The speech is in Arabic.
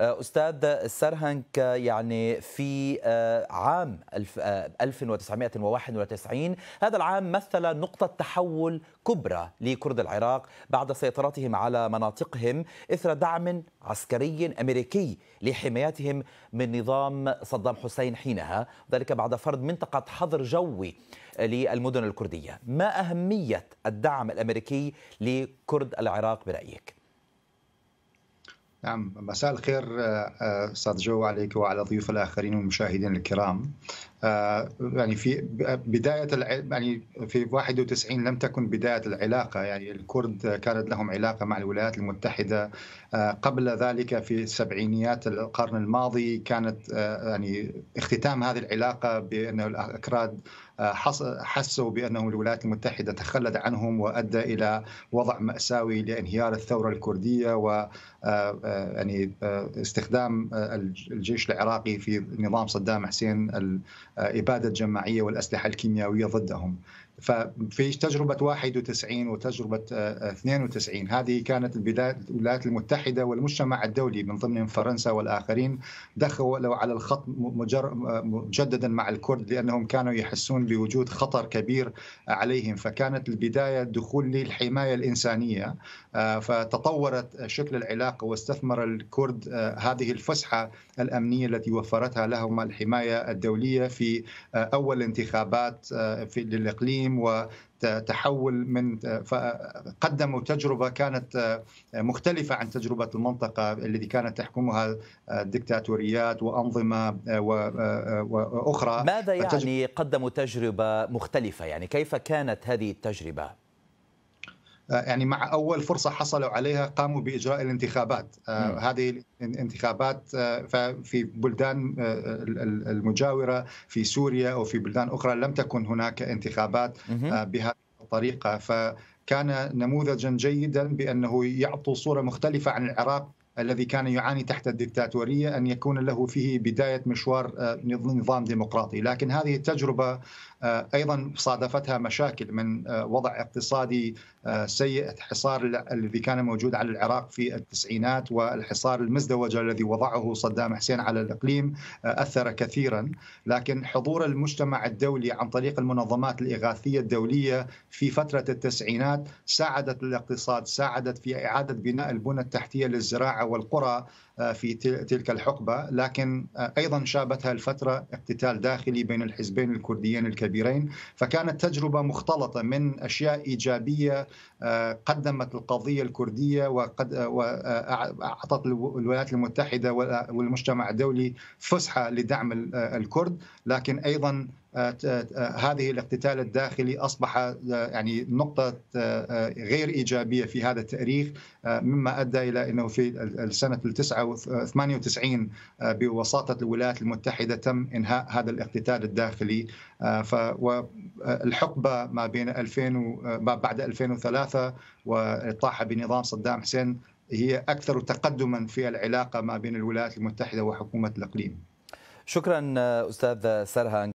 آه، استاذ السرهنك يعني في آه، عام 1991 آه، هذا العام مثل نقطه تحول كبرى لكرد العراق بعد سيطرتهم على مناطقهم اثر دعم عسكري امريكي لحمايتهم من نظام صدام حسين حينها ذلك بعد فرض منطقه حظر جوي للمدن الكرديه ما اهميه الدعم الامريكي لكرد العراق برايك نعم مساء الخير آه، آه، استاذ جو عليك وعلى ضيوف الاخرين والمشاهدين الكرام آه، يعني في بدايه يعني في 91 لم تكن بدايه العلاقه يعني الكرد كانت لهم علاقه مع الولايات المتحده قبل ذلك في سبعينيات القرن الماضي كانت يعني اختتام هذه العلاقه بانه الاكراد حسوا بأنه الولايات المتحدة تخلت عنهم وأدى إلى وضع مأساوي لانهيار الثورة الكردية و آه، آه، يعني آه، استخدام الجيش العراقي في نظام صدام حسين الإبادة الجماعية والأسلحة الكيميائية ضدهم ففي تجربة 91 وتجربة 92 آه، هذه كانت البداية الولايات المتحدة والمجتمع الدولي من ضمن فرنسا والآخرين دخلوا على الخط مجددا مع الكرد لأنهم كانوا يحسون بوجود خطر كبير عليهم فكانت البداية دخول للحماية الإنسانية آه، فتطورت شكل العلاقة واستثمر الكرد آه، هذه الفسحة الأمنية التي وفرتها لهم الحماية الدولية في أول انتخابات في للإقليم التعليم وتحول من فقدموا تجربه كانت مختلفه عن تجربه المنطقه التي كانت تحكمها الدكتاتوريات وانظمه واخرى ماذا يعني قدموا تجربه مختلفه يعني كيف كانت هذه التجربه؟ آه، يعني مع اول فرصه حصلوا عليها قاموا باجراء الانتخابات آه، نعم. هذه الانتخابات آه، في بلدان المجاوره في سوريا او في بلدان اخرى لم تكن هناك انتخابات بهذه الطريقه فكان نموذجا جيدا بانه يعطوا صوره مختلفه عن العراق الذي كان يعاني تحت الدكتاتورية أن يكون له فيه بداية مشوار آه، نظام ديمقراطي لكن هذه التجربة آه، أيضا صادفتها مشاكل من آه، وضع اقتصادي سيء الحصار الذي كان موجود على العراق في التسعينات والحصار المزدوج الذي وضعه صدام حسين على الإقليم أثر كثيرا لكن حضور المجتمع الدولي عن طريق المنظمات الإغاثية الدولية في فترة التسعينات ساعدت الاقتصاد ساعدت في إعادة بناء البنى التحتية للزراعة أو القرى آه، في تلك الحقبة لكن آه، أيضا شابتها الفترة اقتتال داخلي بين الحزبين الكرديين الكبيرين فكانت تجربة مختلطة من أشياء إيجابية آه، قدمت القضية الكردية وقد وأعطت الولايات المتحدة والمجتمع الدولي فسحة لدعم الكرد لكن أيضا آه، آه، هذه الاقتتال الداخلي اصبح آه، يعني نقطه غير ايجابيه في هذا التاريخ مما ادى الى انه في السنه 98 بوساطه الولايات المتحده تم انهاء هذا الاقتتال الداخلي فالحقبه ما بين 2000 ما بعد 2003 والطاحه بنظام صدام حسين هي اكثر تقدما في العلاقه ما بين الولايات المتحده وحكومه الاقليم. شكرا استاذ سرهان